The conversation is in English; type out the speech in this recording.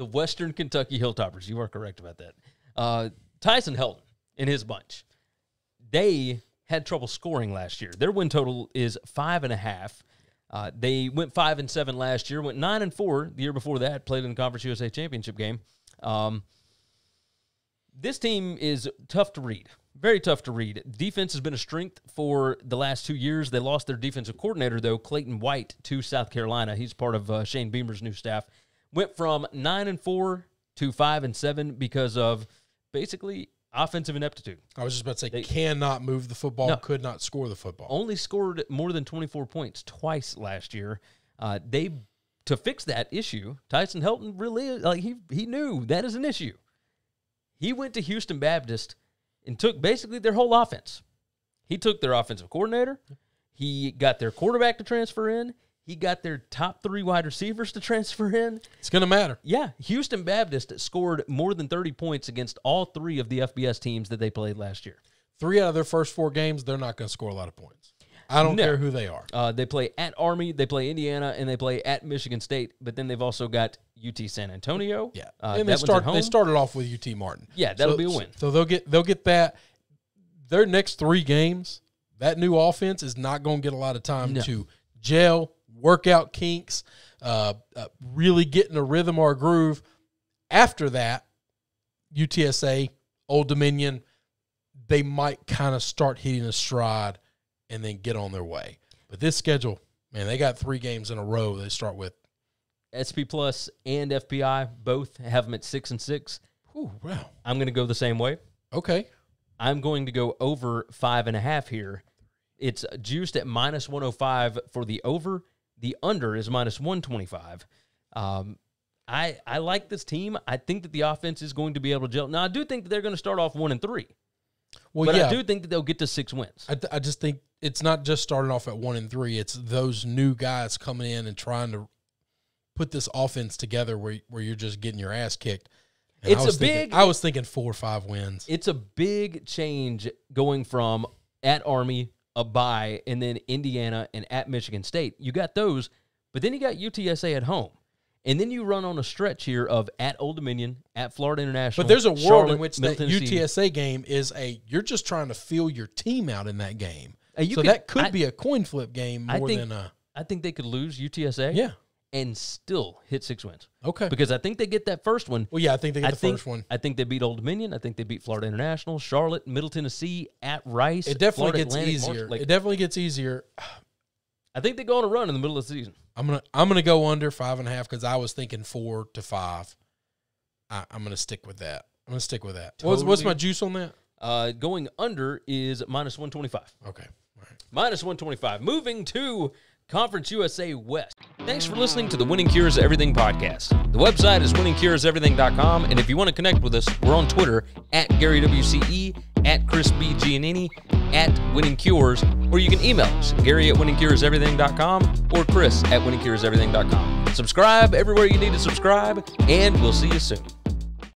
the Western Kentucky Hilltoppers. You are correct about that. Uh, Tyson Helton and his bunch, they had trouble scoring last year. Their win total is five and a half. Uh, they went five and seven last year. Went nine and four the year before that. Played in the Conference USA Championship game. Um, this team is tough to read. Very tough to read. Defense has been a strength for the last two years. They lost their defensive coordinator though, Clayton White, to South Carolina. He's part of uh, Shane Beamer's new staff went from nine and four to five and seven because of basically offensive ineptitude. I was just about to say they, cannot move the football, no, could not score the football. Only scored more than 24 points twice last year. Uh, they to fix that issue, Tyson Helton really like he he knew that is an issue. He went to Houston Baptist and took basically their whole offense. He took their offensive coordinator. He got their quarterback to transfer in. He got their top three wide receivers to transfer in. It's going to matter. Yeah. Houston Baptist scored more than 30 points against all three of the FBS teams that they played last year. Three out of their first four games, they're not going to score a lot of points. I don't no. care who they are. Uh, they play at Army, they play Indiana, and they play at Michigan State. But then they've also got UT San Antonio. Yeah, uh, and they start they started off with UT Martin. Yeah, that'll so, be a win. So they'll get they'll get that. Their next three games, that new offense is not going to get a lot of time no. to gel, workout kinks, uh, uh, really getting a rhythm or a groove. After that, UTSA, Old Dominion, they might kind of start hitting a stride and then get on their way. But this schedule, man, they got three games in a row. They start with SP Plus and FBI both have them at six and six. Ooh, wow! I'm going to go the same way. Okay, I'm going to go over five and a half here. It's juiced at minus 105 for the over the under is minus 125. Um, I, I like this team. I think that the offense is going to be able to gel. Now, I do think that they're going to start off one and three. Well, but yeah. I do think that they'll get to six wins. I, th- I just think it's not just starting off at one and three. It's those new guys coming in and trying to put this offense together where where you're just getting your ass kicked. And it's a thinking, big. I was thinking four or five wins. It's a big change going from at Army a bye, and then Indiana and at Michigan State. You got those, but then you got UTSA at home. And then you run on a stretch here of at Old Dominion, at Florida International. But there's a world Charlotte, in which the UTSA game is a you're just trying to feel your team out in that game. Uh, so could, that could I, be a coin flip game more think, than a. I think they could lose UTSA. Yeah, and still hit six wins. Okay. Because I think they get that first one. Well, yeah, I think they get I the think, first one. I think they beat Old Dominion. I think they beat Florida International, Charlotte, Middle Tennessee, at Rice. It definitely Florida gets Atlantic, easier. like, it definitely gets easier. I think they go on a run in the middle of the season. I'm gonna I'm gonna go under five and a half because I was thinking four to five. I, am gonna stick with that. I'm gonna stick with that. Totally. What's, what's my juice on that? Uh, going under is minus one twenty five. Okay. All right. Minus one twenty five. Moving to Conference USA West. Thanks for listening to the Winning Cures Everything podcast. The website is winningcureseverything.com, and if you want to connect with us, we're on Twitter at Gary WCE, at Chris B. Giannini, at Winning Cures, or you can email us, Gary at winningcureseverything.com or Chris at winningcureseverything.com. Subscribe everywhere you need to subscribe, and we'll see you soon.